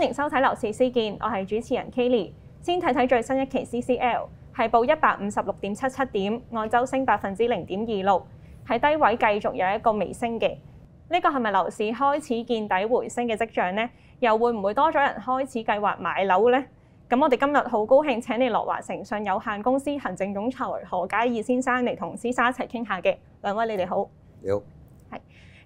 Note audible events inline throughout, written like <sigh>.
欢迎收睇楼市思见，我系主持人 k a l y 先睇睇最新一期 CCL，系报一百五十六点七七点，按周升百分之零点二六，喺低位继续有一个微升嘅。呢个系咪楼市开始见底回升嘅迹象呢？又会唔会多咗人开始计划买楼呢？咁我哋今日好高兴请你罗华诚信有限公司行政总裁何嘉义先生嚟同思生一齐倾下嘅。两位你哋好，你好。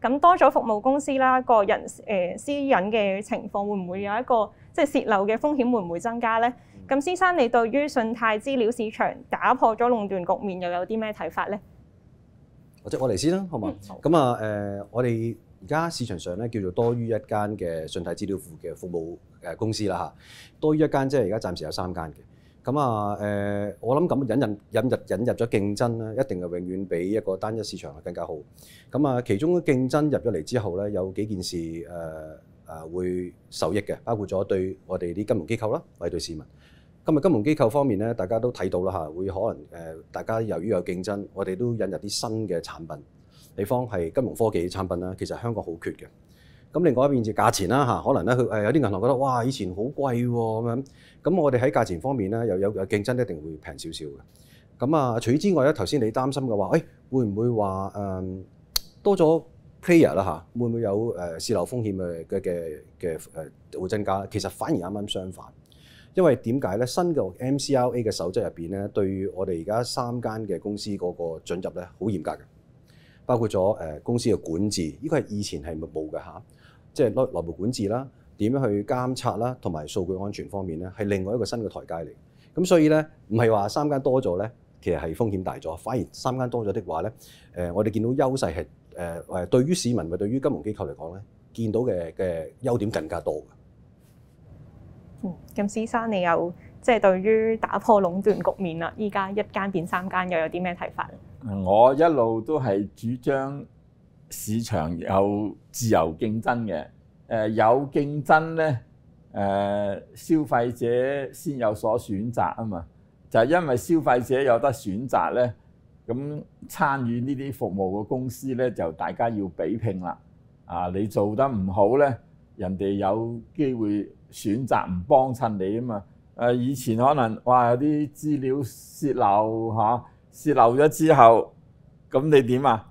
咁多咗服務公司啦，個人誒私隱嘅情況會唔會有一個即係洩漏嘅風險會唔會增加咧？咁先生你對於信貸資料市場打破咗壟斷局面又有啲咩睇法咧？或者我嚟先啦，好嘛？咁啊誒，我哋而家市場上咧叫做多於一間嘅信貸資料庫嘅服務誒公司啦嚇，多於一間即係而家暫時有三間嘅。咁啊，誒，我諗咁引引引入引入咗競爭咧，一定係永遠比一個單一市場更加好。咁啊，其中競爭入咗嚟之後咧，有幾件事誒誒會受益嘅，包括咗對我哋啲金融機構啦，者對市民。今日金融機構方面咧，大家都睇到啦嚇，會可能誒，大家由於有競爭，我哋都引入啲新嘅產品，地方係金融科技產品啦，其實香港好缺嘅。咁另外一邊就價錢啦嚇，可能咧佢誒有啲銀行覺得哇以前好貴喎咁樣，咁我哋喺價錢方面咧又有競爭一定會平少少嘅。咁啊，除此之外咧，頭先你擔心嘅話，誒會唔會話誒多咗 player 啦嚇，會唔會有誒市漏風險嘅嘅嘅嘅誒會增加？其實反而啱啱相反，因為點解咧？新嘅 MCLA 嘅守則入邊咧，對於我哋而家三間嘅公司嗰個准入咧好嚴格嘅，包括咗誒公司嘅管治，呢個係以前係冇嘅嚇。即係內內部管治啦，點樣去監察啦，同埋數據安全方面咧，係另外一個新嘅台階嚟。咁所以咧，唔係話三間多咗咧，其實係風險大咗。反而三間多咗的話咧，誒，我哋見到優勢係誒誒，對於市民或對於金融機構嚟講咧，見到嘅嘅優點更加多。嗯，咁先生你又即係對於打破壟斷局面啦，依家一間變三間又有啲咩睇法？我一路都係主張。市場有自由競爭嘅，誒有競爭咧，誒消費者先有所選擇啊嘛。就係因為消費者有得選擇咧，咁參與呢啲服務嘅公司咧，就大家要比拼啦。啊，你做得唔好咧，人哋有機會選擇唔幫襯你啊嘛。誒，以前可能哇有啲資料洩漏嚇，洩漏咗之後，咁你點啊？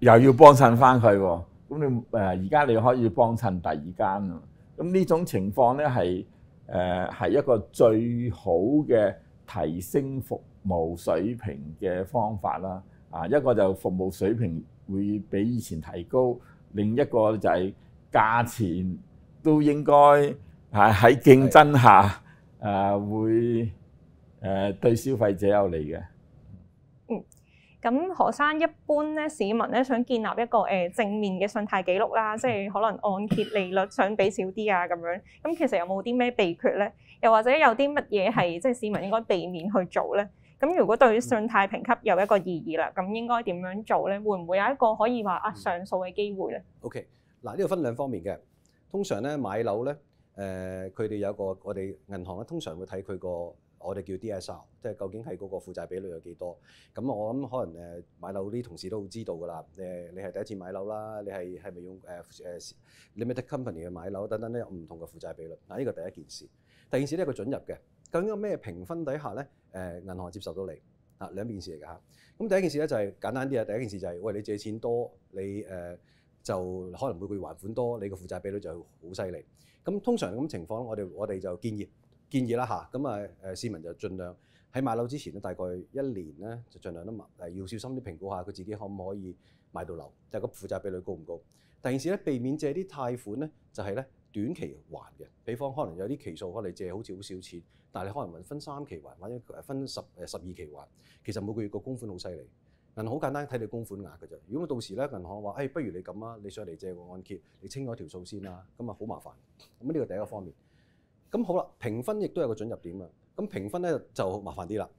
又要幫襯翻佢喎，咁你誒而家你可以幫襯第二間，咁呢種情況咧係誒係一個最好嘅提升服務水平嘅方法啦。啊，一個就服務水平會比以前提高，另一個就係價錢都應該係喺競爭下誒會誒對消費者有利嘅。咁何生一般咧，市民咧想建立一個誒正面嘅信貸記錄啦，即係可能按揭利率想俾少啲啊咁樣。咁其實有冇啲咩秘訣咧？又或者有啲乜嘢係即係市民應該避免去做咧？咁如果對信貸評級有一個意義啦，咁應該點樣做咧？會唔會有一個可以話啊上訴嘅機會咧？OK，嗱呢個分兩方面嘅。通常咧買樓咧，誒佢哋有個我哋銀行咧，通常會睇佢個。我哋叫 d s r 即係究竟係嗰個負債比率有幾多？咁我諗可能誒買樓啲同事都知道㗎啦。誒，你係第一次買樓啦，你係係咪用誒誒？你 i t e d company 去買樓等等咧，有唔同嘅負債比率。嗱呢個第一件事。第二件事咧，佢准入嘅，究竟有咩評分底下咧？誒，銀行接受到你啊，兩件事嚟㗎嚇。咁第一件事咧就係簡單啲啊，第一件事就係喂你借錢多，你誒就可能會月還款多，你個負債比率就好犀利。咁通常咁情況，我哋我哋就建議。建議啦嚇，咁啊誒市民就儘量喺買樓之前咧，大概一年咧就儘量都誒要小心啲評估下佢自己可唔可以買到樓，但係個負債比率高唔高？第二件咧，避免借啲貸款咧，就係咧短期還嘅。比方可能有啲期數，我哋借好似好少錢，但係你可能分三期還，或者分十誒十二期還，其實每個月個供款好犀利。銀行好簡單睇你供款額嘅啫。如果到時咧銀行話誒，不如你咁啊，你上嚟借個按揭，你清咗條數先啦，咁啊好麻煩。咁呢個第一個方面。咁好啦，評分亦都有個准入點啊。咁評分咧就麻煩啲啦。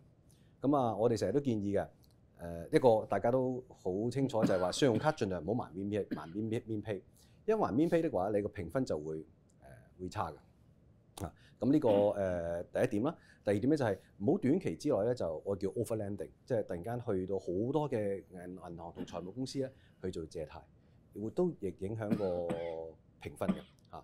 咁啊，我哋成日都建議嘅，誒一個大家都好清楚就係話，信用卡儘量唔好慢免免、<coughs> 慢免 pay，因為 p 免 y 的話，你個評分就會誒會差嘅。啊，咁呢個誒第一點啦。第二點咧就係唔好短期之內咧就我叫 overlanding，即係突然間去到好多嘅銀行同財務公司咧去做借貸，會都亦影響個評分嘅。嚇。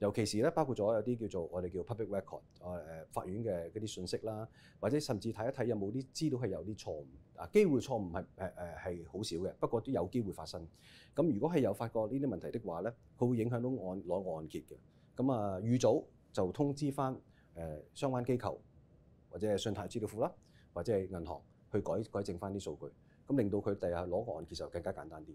尤其是咧，包括咗有啲叫做我哋叫 public record，誒誒法院嘅嗰啲信息啦，或者甚至睇一睇有冇啲資料係有啲錯誤。啊，機會錯誤係誒誒係好少嘅，不過都有機會發生。咁如果係有發覺呢啲問題的話咧，佢會影響到案攞案結嘅。咁啊，預早就通知翻誒相關機構或者係信貸資料庫啦，或者係銀行去改改正翻啲數據，咁令到佢第日攞個案結就更加簡單啲。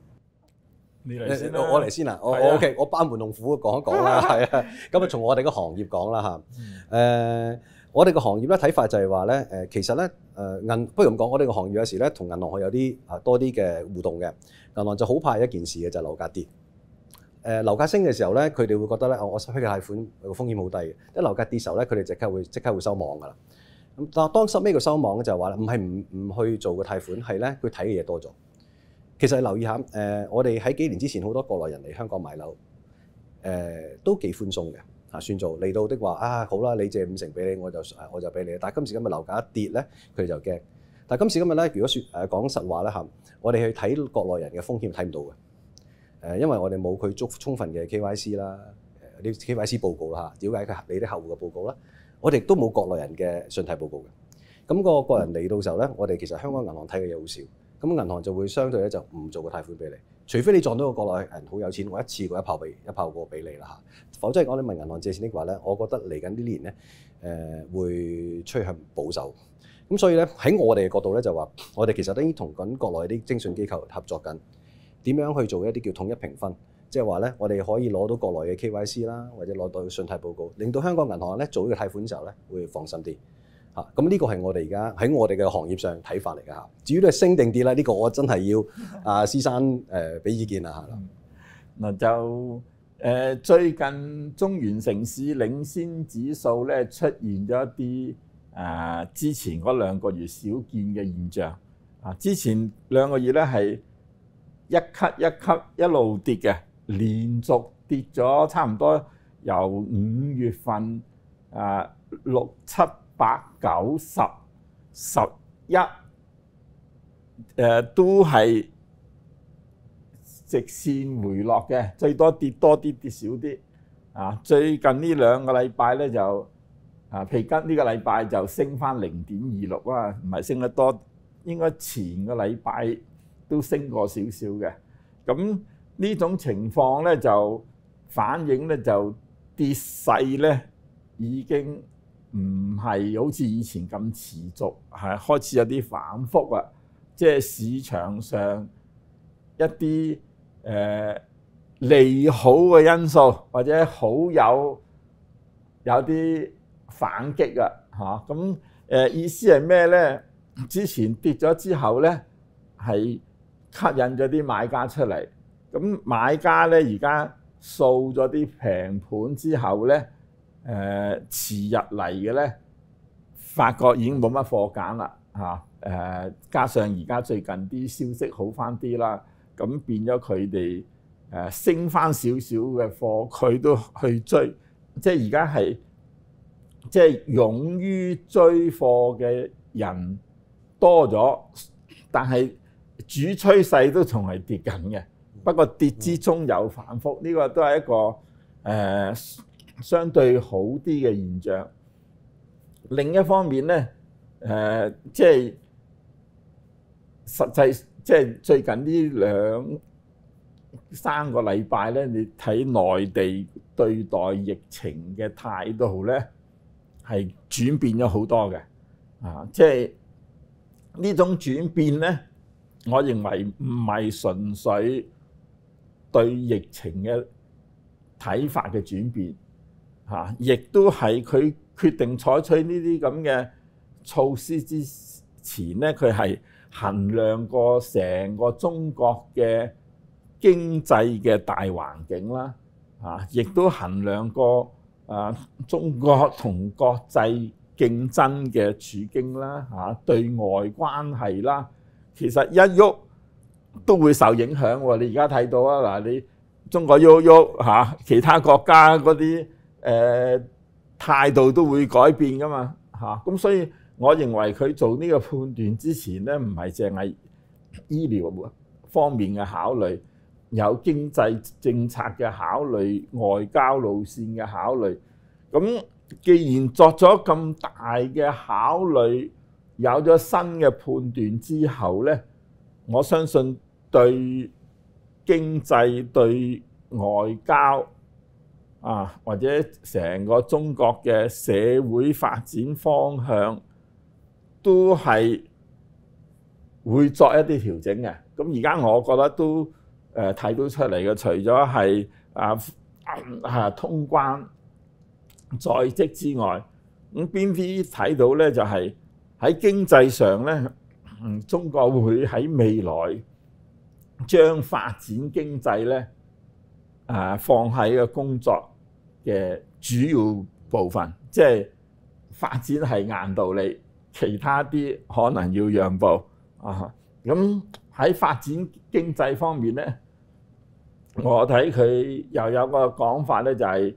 你嚟先，我嚟先啦。我我 OK，我班門弄斧講一講啦，<laughs> 係啊。咁啊，從我哋個行業講啦嚇。誒，我哋個行業咧睇法就係話咧，誒，其實咧，誒銀，不如咁講，我哋個行業有時咧，同銀行有啲啊多啲嘅互動嘅。銀行就好怕一件事嘅就係樓價跌。誒樓價升嘅時候咧，佢哋會覺得咧，我我批嘅貸款個風險好低嘅。一樓價跌時候咧，佢哋即刻會即刻會收網噶啦。咁但當收尾個收網就係話唔係唔唔去做個貸款，係咧佢睇嘅嘢多咗。其實留意下，誒，我哋喺幾年之前好多國內人嚟香港買樓，誒，都幾寬鬆嘅，嚇算做嚟到的話，啊，好啦，你借五成俾你，我就我就俾你。但今時今日樓價一跌咧，佢就驚。但今時今日咧，如果説誒講實話咧嚇，我哋去睇國內人嘅風險睇唔到嘅，誒，因為我哋冇佢足充分嘅 KYC 啦，啲 KYC 報告啦嚇，了解佢你啲客户嘅報告啦，我哋都冇國內人嘅信貸報告嘅。咁個個人嚟到時候咧，我哋其實香港銀行睇嘅嘢好少。咁銀行就會相對咧就唔做個貸款俾你，除非你撞到個國內人好有錢，我一次過一炮俾一炮過俾你啦嚇。否則嚟講，你問銀行借錢的話咧，我覺得嚟緊呢年咧誒會趨向保守。咁所以咧喺我哋嘅角度咧就話，我哋其實已經同緊國內啲精信機構合作緊，點樣去做一啲叫統一評分，即係話咧我哋可以攞到國內嘅 KYC 啦，或者攞到信貸報告，令到香港銀行咧做呢個貸款時候咧會放心啲。嚇！咁呢個係我哋而家喺我哋嘅行業上睇法嚟㗎嚇。至於你升定跌咧，呢個我真係要啊 <laughs> 師生誒俾意見啦嚇。嗱就誒最近中原城市領先指數咧出現咗一啲啊之前嗰兩個月少見嘅現象啊，之前兩個月咧係一級一級一路跌嘅，連續跌咗差唔多由五月份啊六七。八九十十一，誒都係直線回落嘅，最多跌多啲，跌少啲。啊，最近呢兩個禮拜咧就啊，皮吉呢個禮拜就升翻零點二六啊，唔係升得多，應該前個禮拜都升過少少嘅。咁呢種情況咧就反映咧就跌勢咧已經。唔係好似以前咁持續，係開始有啲反覆啊！即係市場上一啲誒利好嘅因素，或者好有有啲反擊啊！嚇咁誒意思係咩咧？之前跌咗之後咧，係吸引咗啲買家出嚟，咁買家咧而家掃咗啲平盤之後咧。誒遲入嚟嘅咧，發覺已經冇乜貨揀啦嚇！誒加上而家最近啲消息好翻啲啦，咁變咗佢哋誒升翻少少嘅貨，佢都去追。即系而家係即係勇於追貨嘅人多咗，但係主趨勢都仲係跌緊嘅。不過跌之中有反覆，呢個都係一個誒。相對好啲嘅現象。另一方面咧，誒，即係實際，即係最近呢兩三個禮拜咧，你睇內地對待疫情嘅態度咧，係轉變咗好多嘅。啊，即係呢種轉變咧，我認為唔係純粹對疫情嘅睇法嘅轉變。嚇，亦都係佢決定採取呢啲咁嘅措施之前咧，佢係衡量過成個中國嘅經濟嘅大環境啦。嚇，亦都衡量過啊，中國同國際競爭嘅處境啦，嚇，對外關係啦，其實一喐都會受影響。你而家睇到啊，嗱，你中國喐喐嚇，其他國家嗰啲。誒態度都會改變噶嘛嚇，咁所以我認為佢做呢個判斷之前咧，唔係淨係醫療方面嘅考慮，有經濟政策嘅考慮、外交路線嘅考慮。咁既然作咗咁大嘅考慮，有咗新嘅判斷之後咧，我相信對經濟對外交。啊，或者成個中國嘅社會發展方向都係會作一啲調整嘅。咁而家我覺得都誒睇到出嚟嘅，除咗係啊啊通關在职之外，咁邊啲睇到咧？就係喺經濟上咧，中國會喺未來將發展經濟咧，啊放喺嘅工作。嘅主要部分，即係發展係硬道理，其他啲可能要讓步啊。咁喺發展經濟方面咧，我睇佢又有個講法咧，就係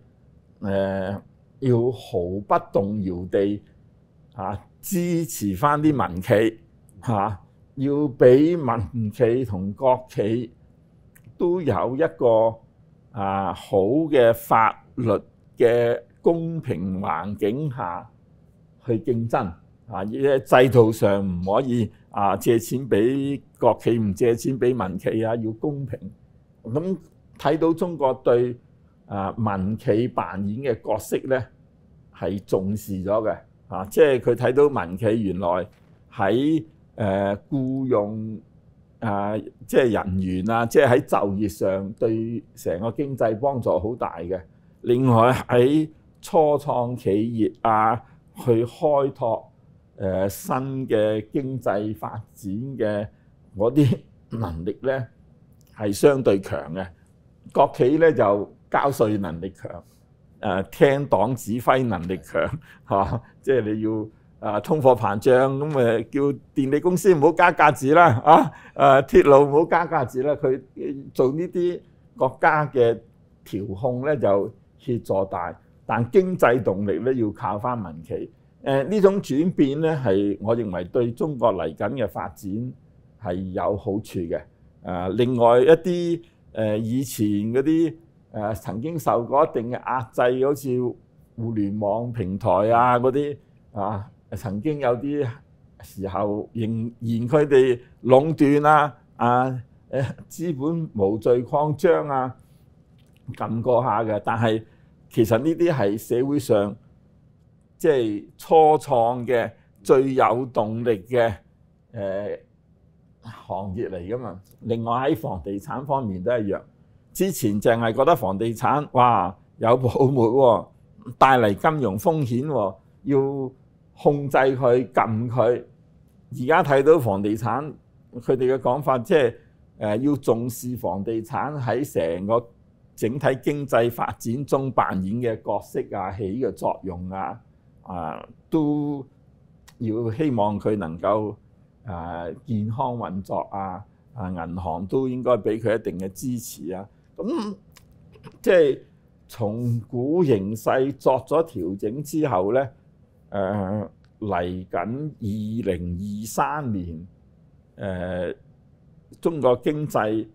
誒要毫不動搖地啊支持翻啲民企嚇，要俾民企同國企都有一個啊好嘅法。律嘅公平環境下去競爭啊！依制度上唔可以啊，借錢俾國企唔借錢俾民企啊，要公平。咁睇到中國對啊民企扮演嘅角色咧，係重視咗嘅啊！即係佢睇到民企原來喺誒僱用啊，即係人員啊，即係喺就業上對成個經濟幫助好大嘅。另外喺初創企業啊，去開拓誒新嘅經濟發展嘅嗰啲能力咧，係相對強嘅。國企咧就交税能力強，誒聽黨指揮能力強，<laughs> 嚇，即係你要誒通貨膨脹咁誒，叫電力公司唔好加價字啦，<laughs> 啊誒鐵路唔好加價字啦，佢做呢啲國家嘅調控咧就。協助大，但經濟動力咧要靠翻民企。誒呢種轉變咧係，我認為對中國嚟緊嘅發展係有好處嘅。啊，另外一啲誒以前嗰啲誒曾經受過一定嘅壓制，好似互聯網平台啊嗰啲啊，曾經有啲時候仍然佢哋壟斷啊、啊誒資本無序擴張啊，撳過下嘅，但係。其實呢啲係社會上即係初創嘅最有動力嘅誒行業嚟㗎嘛。另外喺房地產方面都一樣。之前淨係覺得房地產哇有泡沫，<laughs> 帶嚟金融風險，要控制佢、撳佢。而家睇到房地產佢哋嘅講法，即係誒要重視房地產喺成個。整體經濟發展中扮演嘅角色啊，起嘅作用啊，啊都要希望佢能夠啊健康運作啊，啊銀行都應該俾佢一定嘅支持啊。咁即係從股形勢作咗調整之後咧，誒嚟緊二零二三年誒中國經濟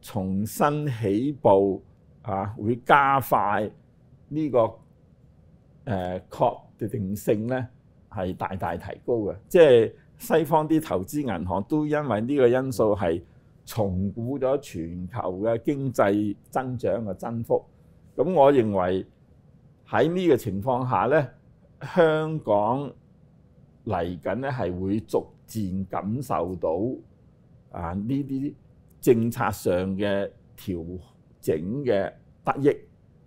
重新起步。啊！會加快呢個誒確定性咧，係大大提高嘅。即係西方啲投資銀行都因為呢個因素係重估咗全球嘅經濟增長嘅增幅。咁我認為喺呢個情況下咧，香港嚟緊咧係會逐漸感受到啊呢啲政策上嘅調。整嘅得益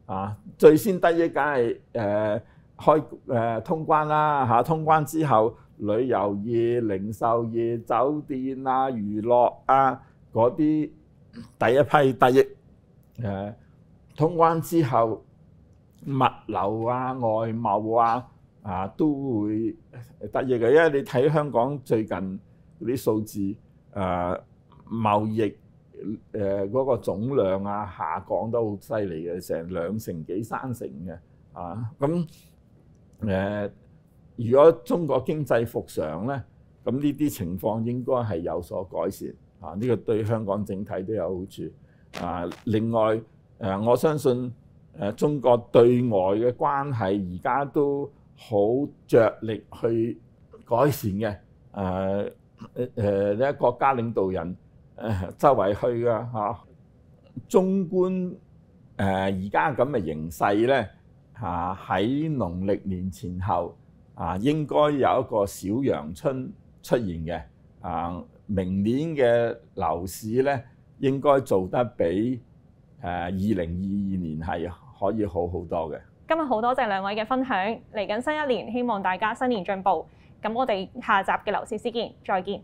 啊，最先得益梗系誒開誒通關啦嚇，通關之後旅遊業、零售業、酒店啊、娛樂啊嗰啲第一批得益誒，通關之後物流啊、外貿啊啊都會得益嘅，因為你睇香港最近嗰啲數字啊貿易。誒嗰個總量啊下降得好犀利嘅，成兩成幾三成嘅啊！咁誒，如果中國經濟復常咧，咁呢啲情況應該係有所改善啊！呢個對香港整體都有好處啊。另外誒，我相信誒中國對外嘅關係而家都好着力去改善嘅啊誒呢個國家領導人。周圍去噶嚇，中觀誒而家咁嘅形勢咧嚇，喺農曆年前後啊，應該有一個小陽春出現嘅。啊，明年嘅樓市咧，應該做得比誒二零二二年係可以好好多嘅。今日好多謝兩位嘅分享，嚟緊新一年，希望大家新年進步。咁我哋下集嘅樓市見，再見。